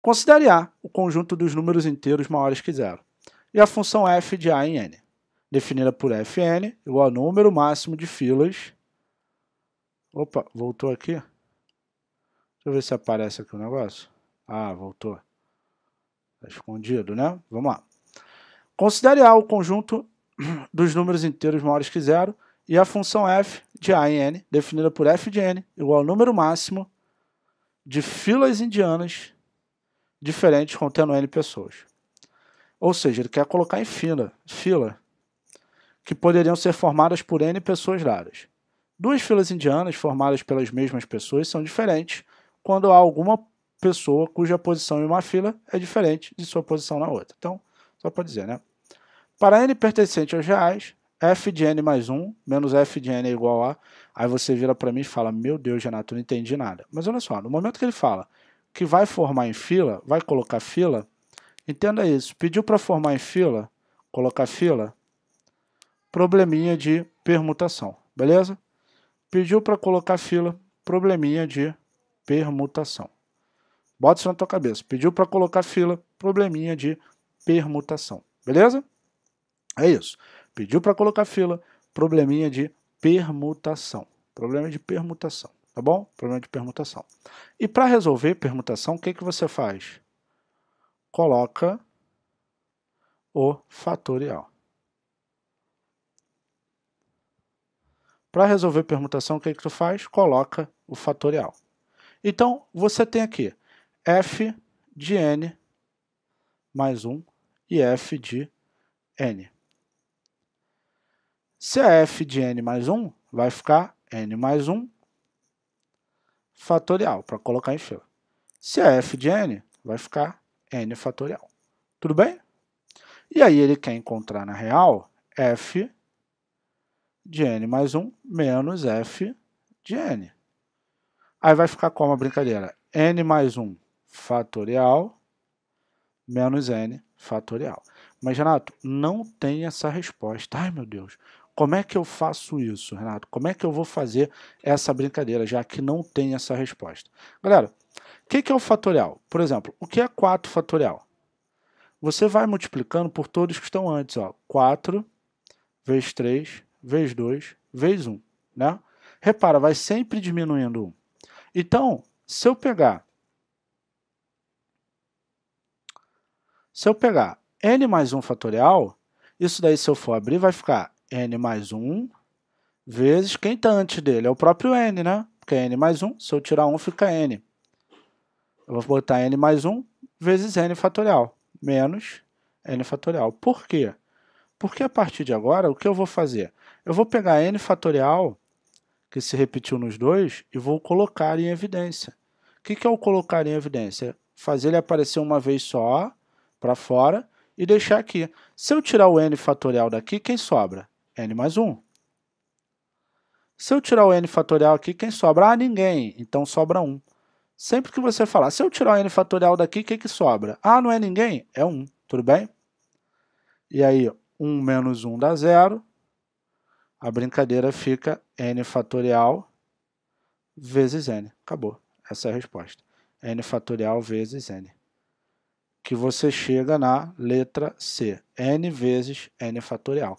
Considere A o conjunto dos números inteiros maiores que zero e a função f de A em n, definida por fn igual ao número máximo de filas. Opa, voltou aqui? Deixa eu ver se aparece aqui o negócio. Ah, voltou. Está escondido, né? Vamos lá. Considere A o conjunto dos números inteiros maiores que zero e a função f de A em n, definida por f de n, igual ao número máximo de filas indianas diferentes contendo N pessoas. Ou seja, ele quer colocar em fila, fila que poderiam ser formadas por N pessoas raras. Duas filas indianas formadas pelas mesmas pessoas são diferentes quando há alguma pessoa cuja posição em uma fila é diferente de sua posição na outra. Então, só para dizer, né? Para n pertencente aos reais, f de n mais 1 menos f de n é igual a. Aí você vira para mim e fala: Meu Deus, Renato, não entendi nada. Mas olha só, no momento que ele fala que vai formar em fila, vai colocar fila. Entenda isso. Pediu para formar em fila, colocar fila, probleminha de permutação, beleza? Pediu para colocar fila, probleminha de permutação. Bota isso na tua cabeça. Pediu para colocar fila, probleminha de permutação, beleza? É isso. Pediu para colocar fila, probleminha de permutação. Problema de permutação tá bom? Problema de permutação. E para resolver permutação, o que, que você faz? Coloca o fatorial. Para resolver permutação, o que, que tu faz? Coloca o fatorial. Então, você tem aqui f de n mais 1 e f de n. Se é f de n mais 1, vai ficar n mais 1 fatorial para colocar em fila. Se é f de n, vai ficar n fatorial. Tudo bem? E aí ele quer encontrar na real f de n mais 1 menos f de n. Aí vai ficar como a brincadeira? n mais 1 fatorial menos n fatorial. Mas, Renato, não tem essa resposta. Ai, meu Deus, como é que eu faço isso, Renato? Como é que eu vou fazer essa brincadeira, já que não tem essa resposta? Galera, o que, que é o fatorial? Por exemplo, o que é 4 fatorial? Você vai multiplicando por todos que estão antes, ó. 4 vezes 3 vezes 2 vezes 1, né? Repara, vai sempre diminuindo 1. Então, se eu pegar se eu pegar n mais 1 fatorial, isso daí se eu for abrir vai ficar n mais 1 vezes quem está antes dele. É o próprio n, né? Porque é n mais 1, se eu tirar 1 fica n. Eu vou botar n mais 1 vezes n fatorial, menos n fatorial. Por quê? Porque a partir de agora, o que eu vou fazer? Eu vou pegar n fatorial, que se repetiu nos dois, e vou colocar em evidência. O que, que é o colocar em evidência? Fazer ele aparecer uma vez só, para fora, e deixar aqui. Se eu tirar o n fatorial daqui, quem sobra? n mais 1. Se eu tirar o n fatorial aqui, quem sobra? Ah, ninguém. Então sobra 1. Sempre que você falar, se eu tirar o n fatorial daqui, o que, que sobra? Ah, não é ninguém? É 1, tudo bem? E aí, 1 menos 1 dá zero. A brincadeira fica n fatorial vezes n. Acabou. Essa é a resposta. n fatorial vezes n. Que você chega na letra C. n vezes n fatorial.